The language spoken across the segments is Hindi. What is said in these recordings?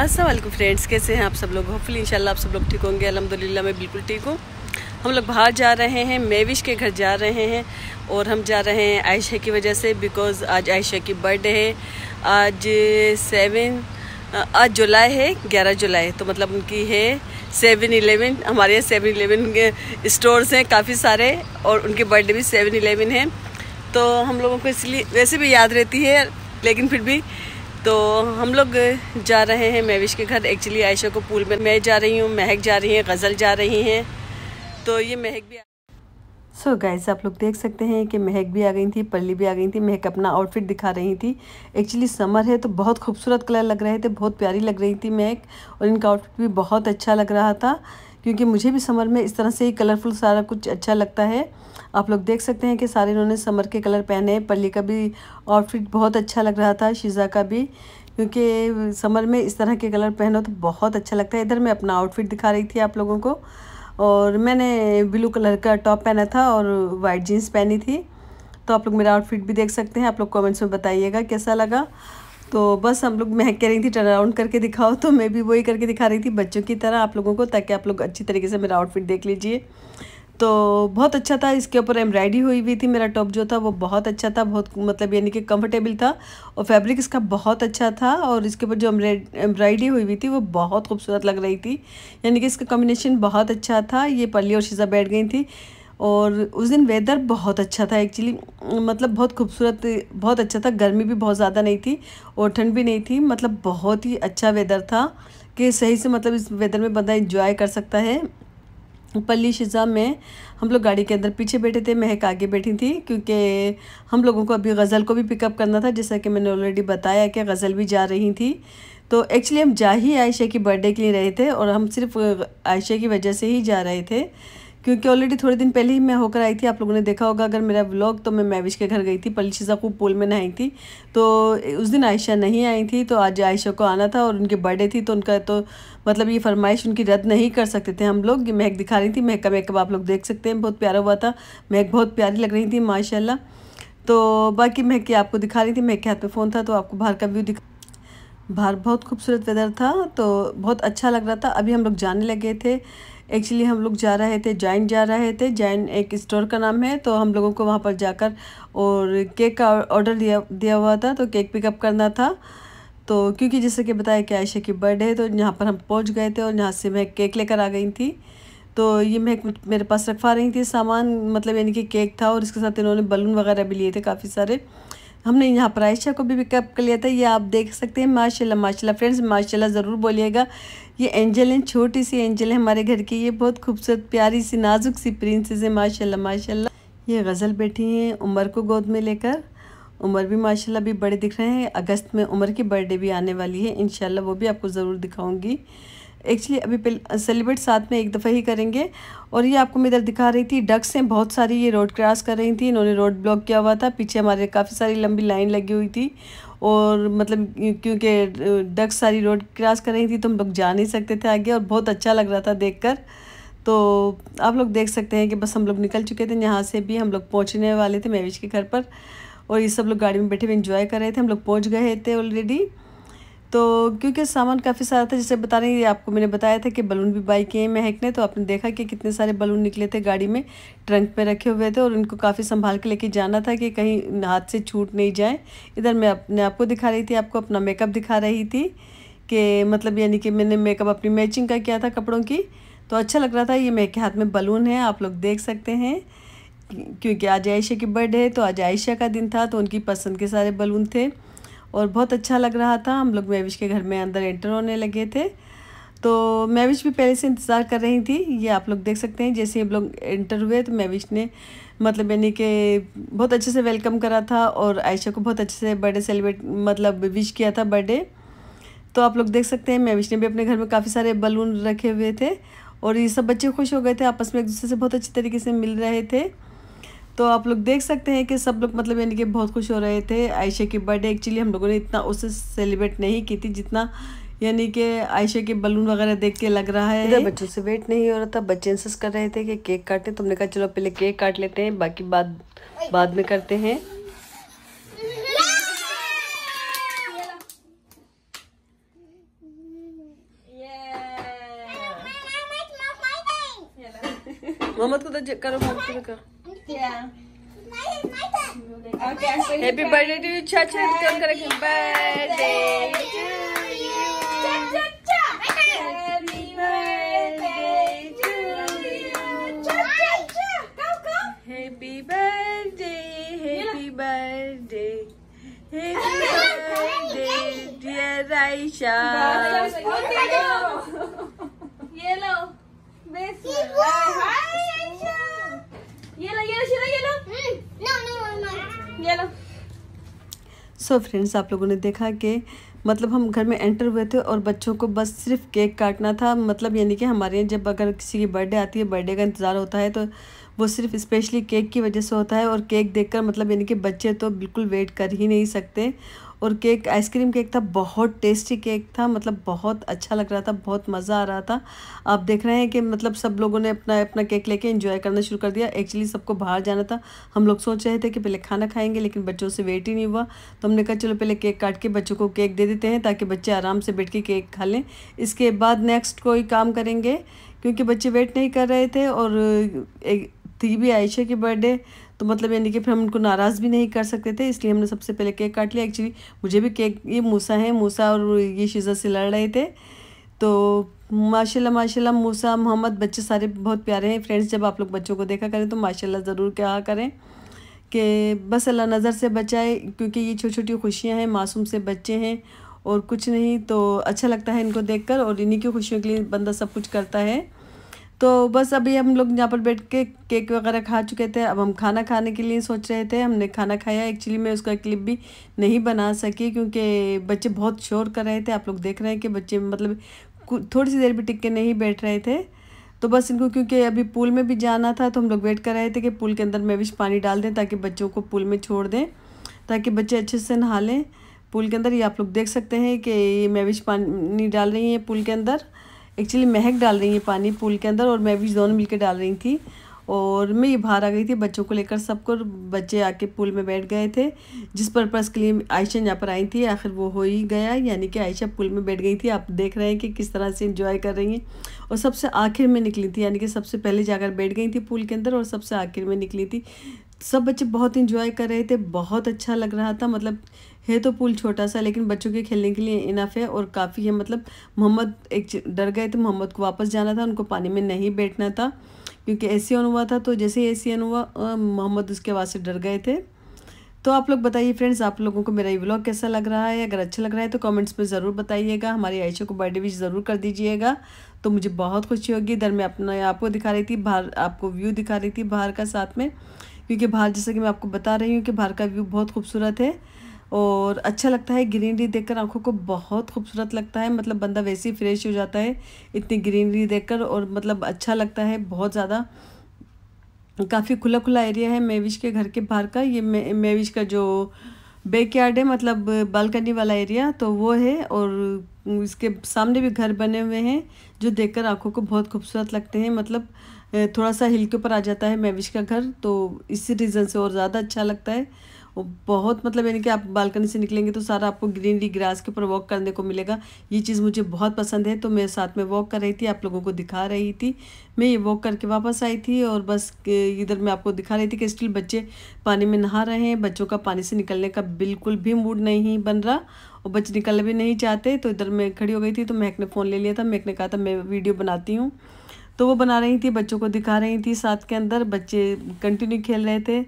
असलम फ्रेंड्स कैसे हैं आप सब लोग होपफुल इंशाल्लाह आप सब लोग ठीक होंगे अलहमदिल्ला मैं बिल्कुल ठीक हूँ हम लोग बाहर जा रहे हैं मेविश के घर जा रहे हैं और हम जा रहे हैं आयशा की वजह से बिकॉज़ आज आयशा की बर्थडे है आज सेवन आज जुलाई है ग्यारह जुलाई तो मतलब उनकी है सेवन इलेवन हमारे यहाँ सेवन इलेवन स्टोर्स हैं काफ़ी सारे और उनके बर्थडे भी सेवन इलेवन है तो हम लोगों को इसलिए वैसे भी याद रहती है लेकिन फिर भी तो हम लोग जा रहे हैं महविश के घर एक्चुअली आयशा को पूल में मैं जा रही हूँ महक जा रही हैं गज़ल जा रही हैं तो ये महक भी सो so गाइस आप लोग देख सकते हैं कि महक भी आ गई थी पल्ली भी आ गई थी महक अपना आउटफिट दिखा रही थी एक्चुअली समर है तो बहुत खूबसूरत कलर लग रहे थे बहुत प्यारी लग रही थी महक और इनका आउटफिट भी बहुत अच्छा लग रहा था क्योंकि मुझे भी समर में इस तरह से ही कलरफुल सारा कुछ अच्छा लगता है आप लोग देख सकते हैं कि सारे इन्होंने समर के कलर पहने पल्ली का भी आउटफिट बहुत अच्छा लग रहा था शीज़ा का भी क्योंकि समर में इस तरह के कलर पहनो तो बहुत अच्छा लगता है इधर मैं अपना आउटफिट दिखा रही थी आप लोगों को और मैंने ब्लू कलर का टॉप पहना था और वाइट जीन्स पहनी थी तो आप लोग मेरा आउटफिट भी देख सकते हैं आप लोग कमेंट्स में बताइएगा कैसा लगा तो बस हम लोग महक कह रही थी टर्न अराउंड करके दिखाओ तो मैं भी वही करके दिखा रही थी बच्चों की तरह आप लोगों को ताकि आप लोग अच्छी तरीके से मेरा आउटफिट देख लीजिए तो बहुत अच्छा था इसके ऊपर एम्ब्रॉयडरी हुई हुई थी मेरा टॉप जो था वो बहुत अच्छा था बहुत मतलब यानी कि कंफर्टेबल था और फैब्रिक इसका बहुत अच्छा था और इसके ऊपर जो एम्ब्रॉयडरी हुई हुई थी वो बहुत खूबसूरत लग रही थी यानी कि इसका कॉम्बिनेशन बहुत अच्छा था ये पल्ली और शीज़ा बैठ गई थी और उस दिन वेदर बहुत अच्छा था एक्चुअली मतलब बहुत खूबसूरत बहुत अच्छा था गर्मी भी बहुत ज़्यादा नहीं थी और ठंड भी नहीं थी मतलब बहुत ही अच्छा वेदर था कि सही से मतलब इस वेदर में बंदा इंजॉय कर सकता है पल्ली शिजा में हम लोग गाड़ी के अंदर पीछे बैठे थे महक आगे बैठी थी क्योंकि हम लोगों को अभी गज़ल को भी पिकअप करना था जैसा कि मैंने ऑलरेडी बताया कि गज़ल भी जा रही थी तो एक्चुअली हम जा ही आयशा की बर्थडे के लिए रहे थे और हम सिर्फ आयशा की वजह से ही जा रहे थे क्योंकि ऑलरेडी थोड़े दिन पहले ही मैं होकर आई थी आप लोगों ने देखा होगा अगर मेरा ब्लॉग तो मैं मैविश के घर गई थी पलशीजा खूब पोल में नहाई थी तो उस दिन आयशा नहीं आई थी तो आज आयशा को आना था और उनके बर्थडे थी तो उनका तो मतलब ये फरमाइश उनकी रद्द नहीं कर सकते थे हम लोग महक दिखा रही थी महक का मेकअप आप लोग देख सकते हैं बहुत प्यारा हुआ था महक बहुत प्यारी लग रही थी माशाला तो बाकी महक आपको दिखा रही थी महक के हाथ में फ़ोन था तो आपको बाहर का व्यू दिखा बाहर बहुत खूबसूरत वेदर था तो बहुत अच्छा लग रहा था अभी हम लोग जाने लगे थे एक्चुअली हम लोग जा रहे थे जैन जा रहे थे जैन एक स्टोर का नाम है तो हम लोगों को वहाँ पर जाकर और केक का ऑर्डर दिया दिया हुआ था तो केक पिकअप करना था तो क्योंकि जैसे कि बताया कि आयशा की बर्थडे है तो यहाँ पर हम पहुँच गए थे और यहाँ से मैं केक लेकर आ गई थी तो ये मैं मेरे पास रखवा रही थी सामान मतलब यानी कि केक था और इसके साथ इन्होंने बलून वगैरह भी लिए थे काफ़ी सारे हमने यहाँ पर आयशा को भी पिकअप कर लिया था ये आप देख सकते हैं माशाल्लाह माशाल्लाह फ्रेंड्स माशाल्लाह ज़रूर बोलिएगा ये एंजल हैं छोटी सी एंजल है हमारे घर की ये बहुत खूबसूरत प्यारी सी नाजुक सी प्रिंसेस है माशाल्लाह माशाल्लाह ये गज़ल बैठी हैं उमर को गोद में लेकर उमर भी माशाल्लाह भी बड़े दिख रहे हैं अगस्त में उमर की बर्थडे भी आने वाली है इन वो भी आपको ज़रूर दिखाऊँगी एक्चुअली अभी सेलिब्रेट साथ में एक दफ़ा ही करेंगे और ये आपको मैं इधर दिखा रही थी डक्स हैं बहुत सारी ये रोड क्रॉस कर रही थी इन्होंने रोड ब्लॉक किया हुआ था पीछे हमारे काफ़ी सारी लंबी लाइन लगी हुई थी और मतलब क्योंकि डक्स सारी रोड क्रॉस कर रही थी तो हम लोग जा नहीं सकते थे आगे और बहुत अच्छा लग रहा था कर तो आप लोग देख सकते हैं कि बस हम लोग निकल चुके थे यहाँ से भी हम लोग पहुँचने वाले थे महवेश के घर पर और ये सब लोग गाड़ी में बैठे हुए इंजॉय कर रहे थे हम लोग पहुँच गए थे ऑलरेडी तो क्योंकि सामान काफ़ी सारा था जैसे बता रही आपको मैंने बताया था कि बलून भी बाई किए महक ने तो आपने देखा कि कितने सारे बलून निकले थे गाड़ी में ट्रंक में रखे हुए थे और उनको काफ़ी संभाल के लेके जाना था कि कहीं हाथ से छूट नहीं जाए इधर मैं अपने आपको दिखा रही थी आपको अपना मेकअप दिखा रही थी कि मतलब यानी कि मैंने मेकअप अपनी मैचिंग का किया था कपड़ों की तो अच्छा लग रहा था ये मेरे के हाथ में बलून है आप लोग देख सकते हैं क्योंकि आज आयशा की बर्थडे है तो आज आयशा का दिन था तो उनकी पसंद के सारे बलून थे और बहुत अच्छा लग रहा था हम लोग मैविश के घर में अंदर एंटर होने लगे थे तो मैविश भी पहले से इंतज़ार कर रही थी ये आप लोग देख सकते हैं जैसे हम लोग एंटर हुए तो मैविश ने मतलब यानी कि बहुत अच्छे से वेलकम करा था और आयशा को बहुत अच्छे से बर्थडे सेलिब्रेट मतलब विश किया था बर्थडे तो आप लोग देख सकते हैं मैविश ने भी अपने घर में काफ़ी सारे बलून रखे हुए थे और ये सब बच्चे खुश हो गए थे आपस में एक दूसरे से बहुत अच्छी तरीके से मिल रहे थे तो आप लोग देख सकते हैं कि सब लोग मतलब यानी कि बहुत खुश हो रहे थे आयशा की बर्थडे एक्चुअली हम लोगों ने इतना उसे सेलिब्रेट नहीं की थी जितना यानी कि आयशा के बलून वगैरह देख के लग रहा है बच्चों से वेट नहीं हो रहा था बच्चे इंसिस कर रहे थे कि केक काटे तुमने कहा चलो पहले केक काट लेते हैं बाकी बाद बाद में करते हैं तो मोहम्मद को तो करो मोहम्मद को करो Yeah. Okay, so Happy birthday to you, Chacha. Happy birthday, birthday to you. Cha, cha, cha. Happy birthday to you. Cha, cha, cha. Go, Happy birthday. Happy birthday. Happy birthday, dear Aisha. Okay, go. So friends आप लोगों ने देखा कि मतलब हम घर में एंटर हुए थे और बच्चों को बस सिर्फ केक काटना था मतलब यानी कि हमारे यहाँ जब अगर किसी की बर्थडे आती है बर्थडे का इंतज़ार होता है तो वो सिर्फ स्पेशली केक की वजह से होता है और केक देखकर मतलब यानी कि बच्चे तो बिल्कुल वेट कर ही नहीं सकते और केक आइसक्रीम केक था बहुत टेस्टी केक था मतलब बहुत अच्छा लग रहा था बहुत मज़ा आ रहा था आप देख रहे हैं कि मतलब सब लोगों ने अपना अपना केक लेके एंजॉय करना शुरू कर दिया एक्चुअली सबको बाहर जाना था हम लोग सोच रहे थे कि पहले खाना खाएंगे लेकिन बच्चों से वेट ही नहीं हुआ तो हमने कहा चलो पहले केक काट के बच्चों को केक दे देते हैं ताकि बच्चे आराम से बैठ के केक खा लें इसके बाद नेक्स्ट कोई काम करेंगे क्योंकि बच्चे वेट नहीं कर रहे थे और थी भी आयशा की बर्थडे तो मतलब यानी कि फिर हम उनको नाराज़ भी नहीं कर सकते थे इसलिए हमने सबसे पहले केक काट लिया एक्चुअली मुझे भी केक ये मूसा है मूसा और ये शीज़ा से लड़ रहे थे तो माशाल्लाह माशाल्लाह मूसा मोहम्मद बच्चे सारे बहुत प्यारे हैं फ्रेंड्स जब आप लोग बच्चों को देखा करें तो माशाल्लाह ज़रूर क्या करें कि बस अल्लाह नज़र से बचाए क्योंकि ये छोटी छोटी खुशियाँ हैं मासूम से बच्चे हैं और कुछ नहीं तो अच्छा लगता है इनको देखकर और इन्हीं की खुशियों के लिए बंदा सब कुछ करता है तो बस अभी हम लोग यहाँ पर बैठ के केक वगैरह खा चुके थे अब हम खाना खाने के लिए सोच रहे थे हमने खाना खाया एक्चुअली मैं उसका क्लिप भी नहीं बना सकी क्योंकि बच्चे बहुत शोर कर रहे थे आप लोग देख रहे हैं कि बच्चे मतलब थोड़ी सी देर भी टिक के नहीं बैठ रहे थे तो बस इनको क्योंकि अभी पूल में भी जाना था तो हम लोग वेट कर रहे थे कि पूल के अंदर मेविश पानी डाल दें ताकि बच्चों को पूल में छोड़ दें ताकि बच्चे अच्छे से नहा लें पूल के अंदर ये आप लोग देख सकते हैं कि ये मेविश पानी डाल रही हैं पूल के अंदर एक्चुअली महक डाल रही है पानी पूल के अंदर और मैं भी दोनों मिलकर डाल रही थी और मैं ये बाहर आ गई थी बच्चों को लेकर सबको बच्चे आके पूल में बैठ गए थे जिस पर्पज़ के लिए आयशा यहाँ पर आई थी आखिर वो हो ही गया यानी कि आयशा पूल में बैठ गई थी आप देख रहे हैं कि किस तरह से इंजॉय कर रही हैं और सबसे आखिर में निकली थी यानी कि सबसे पहले जाकर बैठ गई थी पूल के अंदर और सबसे आखिर में निकली थी सब बच्चे बहुत इंजॉय कर रहे थे बहुत अच्छा लग रहा था मतलब है तो पूल छोटा सा लेकिन बच्चों के खेलने के लिए इनफ है और काफ़ी है मतलब मोहम्मद एक डर गए थे मोहम्मद को वापस जाना था उनको पानी में नहीं बैठना था क्योंकि ए एसियन हुआ था तो जैसे ही एसियन हुआ मोहम्मद उसके आवाज़ से डर गए थे तो आप लोग बताइए फ्रेंड्स आप लोगों को मेरा ये ब्लॉग कैसा लग रहा है अगर अच्छा लग रहा है तो कमेंट्स में ज़रूर बताइएगा हमारी आयशा को बर्थडे विश ज़रूर कर दीजिएगा तो मुझे बहुत खुशी होगी इधर मैं अपना आपको दिखा रही थी बाहर आपको व्यू दिखा रही थी बाहर का साथ में क्योंकि बाहर जैसा कि मैं आपको बता रही हूँ कि बाहर का व्यू बहुत खूबसूरत है और अच्छा लगता है ग्रीनरी देखकर आंखों को बहुत खूबसूरत लगता है मतलब बंदा वैसे ही फ्रेश हो जाता है इतनी ग्रीनरी देखकर और मतलब अच्छा लगता है बहुत ज़्यादा काफ़ी खुला खुला एरिया है मेविश के घर के बाहर का ये मे, मेविश का जो बैकयार्ड है मतलब बालकनी वाला एरिया तो वो है और इसके सामने भी घर बने हुए हैं जो देखकर आंखों को बहुत खूबसूरत लगते हैं मतलब थोड़ा सा हिल के ऊपर आ जाता है मेविश का घर तो इसी रीज़न से और ज़्यादा अच्छा लगता है बहुत मतलब यानी कि आप बालकनी से निकलेंगे तो सारा आपको ग्रीनरी ग्रास के ऊपर वॉक करने को मिलेगा ये चीज़ मुझे बहुत पसंद है तो मैं साथ में वॉक कर रही थी आप लोगों को दिखा रही थी मैं ये वॉक करके वापस आई थी और बस इधर मैं आपको दिखा रही थी कि स्टिल बच्चे पानी में नहा रहे हैं बच्चों का पानी से निकलने का बिल्कुल भी मूड नहीं बन रहा और बच्चे निकलना भी नहीं चाहते तो इधर मैं खड़ी हो गई थी तो महक ने फ़ोन ले लिया था महक ने कहा था मैं वीडियो बनाती हूँ तो वो बना रही थी बच्चों को दिखा रही थी साथ के अंदर बच्चे कंटिन्यू खेल रहे थे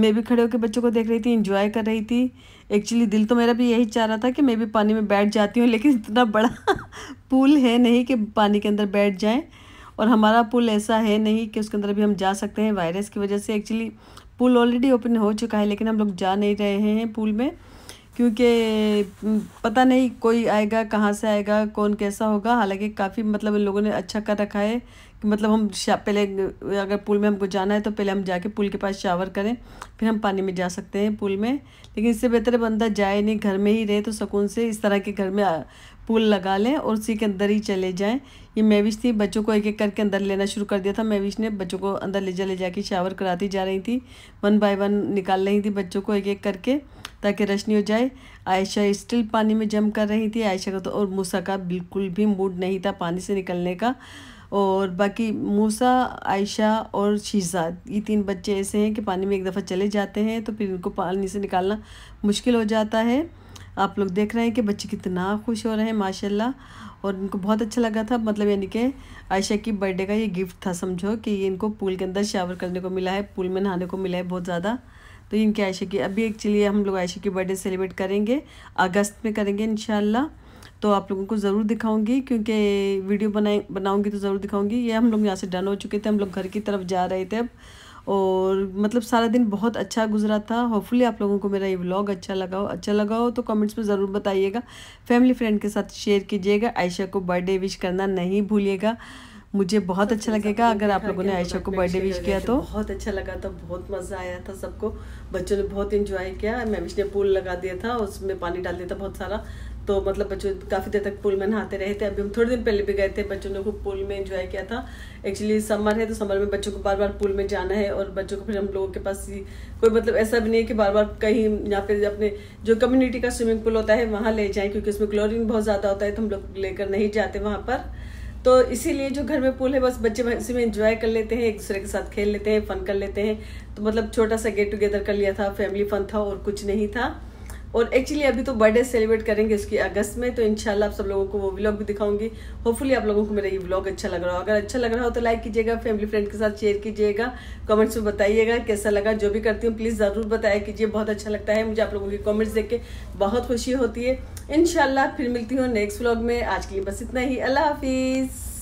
मैं भी खड़े होकर बच्चों को देख रही थी इंजॉय कर रही थी एक्चुअली दिल तो मेरा भी यही चाह रहा था कि मैं भी पानी में बैठ जाती हूँ लेकिन इतना बड़ा पूल है नहीं कि पानी के अंदर बैठ जाएँ और हमारा पुल ऐसा है नहीं कि उसके अंदर भी हम जा सकते हैं वायरस की वजह से एक्चुअली पुल ऑलरेडी ओपन हो चुका है लेकिन हम लोग जा नहीं रहे हैं पुल में क्योंकि पता नहीं कोई आएगा कहाँ से आएगा कौन कैसा होगा हालांकि काफ़ी मतलब इन लोगों ने अच्छा कर रखा है कि मतलब हम पहले अगर पूल में हमको जाना है तो पहले हम जाके पूल के पास शावर करें फिर हम पानी में जा सकते हैं पूल में लेकिन इससे बेहतर बंदा जाए नहीं घर में ही रहे तो सुकून से इस तरह के घर में पूल लगा लें और उसी के अंदर ही चले जाएँ ये मेविश थी बच्चों को एक एक करके अंदर लेना शुरू कर दिया था मेविश ने बच्चों को अंदर ले जा ले जाके शावर कराती जा रही थी वन बाय वन निकाल रही थी बच्चों को एक एक करके ताकि रशनी हो जाए आयशा स्टिल पानी में जम कर रही थी आयशा का तो और मूसा का बिल्कुल भी मूड नहीं था पानी से निकलने का और बाकी मूसा आयशा और शीजा ये तीन बच्चे ऐसे हैं कि पानी में एक दफ़ा चले जाते हैं तो फिर इनको पानी से निकालना मुश्किल हो जाता है आप लोग देख रहे हैं कि बच्चे कितना खुश हो रहे हैं माशाल्लाह और इनको बहुत अच्छा लगा था मतलब यानी कि आयशा की बर्थडे का ये गिफ्ट था समझो कि ये इनको पूल के अंदर शावर करने को मिला है पूल में नहाने को मिला है बहुत ज़्यादा तो इनके आयशा की अभी एक्चुअली हम लोग आयशा की बर्थडे सेलिब्रेट करेंगे अगस्त में करेंगे इन तो आप लोगों को ज़रूर दिखाऊंगी क्योंकि वीडियो बनाए बनाऊँगी तो ज़रूर दिखाऊंगी ये हम लोग यहाँ से डन हो चुके थे हम लोग घर की तरफ जा रहे थे अब और मतलब सारा दिन बहुत अच्छा गुजरा था होपफुली आप लोगों को मेरा ये व्लॉग अच्छा लगा हो अच्छा लगा हो तो कमेंट्स में ज़रूर बताइएगा फैमिली फ्रेंड के साथ शेयर कीजिएगा आयशा को बर्थडे विश करना नहीं भूलिएगा मुझे बहुत अच्छा लगेगा अगर आप लोगों ने आयशा को बर्थडे विश किया तो बहुत अच्छा लगा था बहुत मज़ा आया था सबको बच्चों ने बहुत इंजॉय किया मैमिश ने पूल लगा दिया था उसमें पानी डाल दिया था बहुत सारा तो मतलब बच्चों काफ़ी देर तक पूल में नहाते रहे थे अभी हम थोड़े दिन पहले भी गए थे बच्चों ने खूब पूल में एंजॉय किया था एक्चुअली समर है तो समर में बच्चों को बार बार पूल में जाना है और बच्चों को फिर हम लोगों के पास ही कोई मतलब ऐसा भी नहीं है कि बार बार कहीं यहाँ पे अपने जो कम्युनिटी का स्विमिंग पूल होता है वहाँ ले जाए क्योंकि उसमें क्लोरिन बहुत ज़्यादा होता है तो हम लोग लेकर नहीं जाते वहाँ पर तो इसीलिए जो घर में पूल है बस बच्चे उसी में इंजॉय कर लेते हैं एक दूसरे के साथ खेल लेते हैं फन कर लेते हैं तो मतलब छोटा सा गेट टुगेदर कर लिया था फैमिली फन था और कुछ नहीं था और एक्चुअली अभी तो बर्थडे सेलिब्रेट करेंगे इसकी अगस्त में तो इंशाल्लाह आप सब लोगों को वो व्लॉग भी दिखाऊंगी होपफुली आप लोगों को मेरा ये व्लॉग अच्छा लग रहा हो अगर अच्छा लग रहा हो तो लाइक कीजिएगा फैमिली फ्रेंड के साथ शेयर कीजिएगा कमेंट्स में बताइएगा कैसा लगा जो भी करती हूँ प्लीज़ ज़रूर बताया कीजिए बहुत अच्छा लगता है मुझे आप लोगों की कॉमेंट्स देख के बहुत खुशी होती है इनशाला फिर मिलती हूँ नेक्स्ट व्लॉग में आज के लिए बस इतना ही अल्लाह हाफिज़